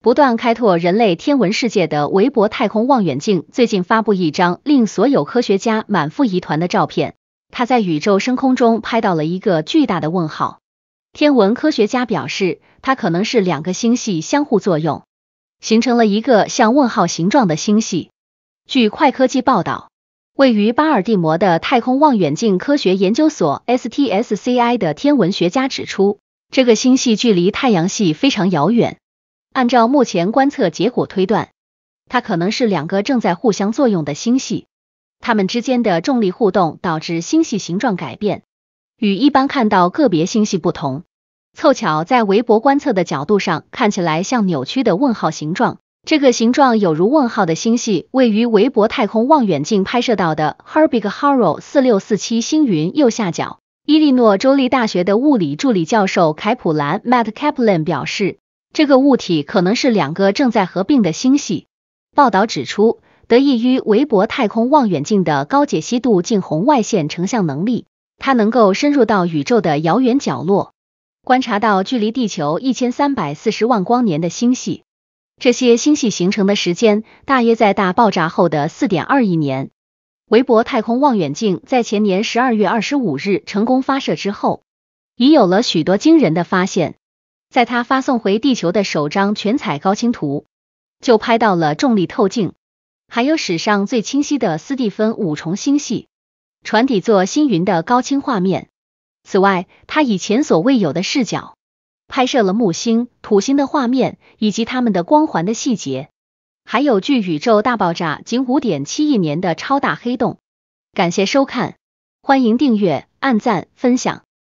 不断开拓人类天文世界的韦伯太空望远镜最近发布一张令所有科学家满腹疑团的照片。它在宇宙深空中拍到了一个巨大的问号。天文科学家表示，它可能是两个星系相互作用，形成了一个像问号形状的星系。据快科技报道，位于巴尔的摩的太空望远镜科学研究所 （STScI） 的天文学家指出，这个星系距离太阳系非常遥远。按照目前观测结果推断，它可能是两个正在互相作用的星系，它们之间的重力互动导致星系形状改变，与一般看到个别星系不同。凑巧在韦伯观测的角度上，看起来像扭曲的问号形状。这个形状有如问号的星系位于韦伯太空望远镜拍摄到的 Herbig-Haro 4647星云右下角。伊利诺州立大学的物理助理教授凯普兰 Matt Kaplan 表示。这个物体可能是两个正在合并的星系。报道指出，得益于韦伯太空望远镜的高解析度近红外线成像能力，它能够深入到宇宙的遥远角落，观察到距离地球一千三百四十万光年的星系。这些星系形成的时间大约在大爆炸后的四点二亿年。韦伯太空望远镜在前年十二月二十五日成功发射之后，已有了许多惊人的发现。在他发送回地球的首张全彩高清图，就拍到了重力透镜，还有史上最清晰的斯蒂芬五重星系、船底座星云的高清画面。此外，他以前所未有的视角拍摄了木星、土星的画面以及它们的光环的细节，还有距宇宙大爆炸仅5.7亿年的超大黑洞。感谢收看，欢迎订阅、按赞、分享。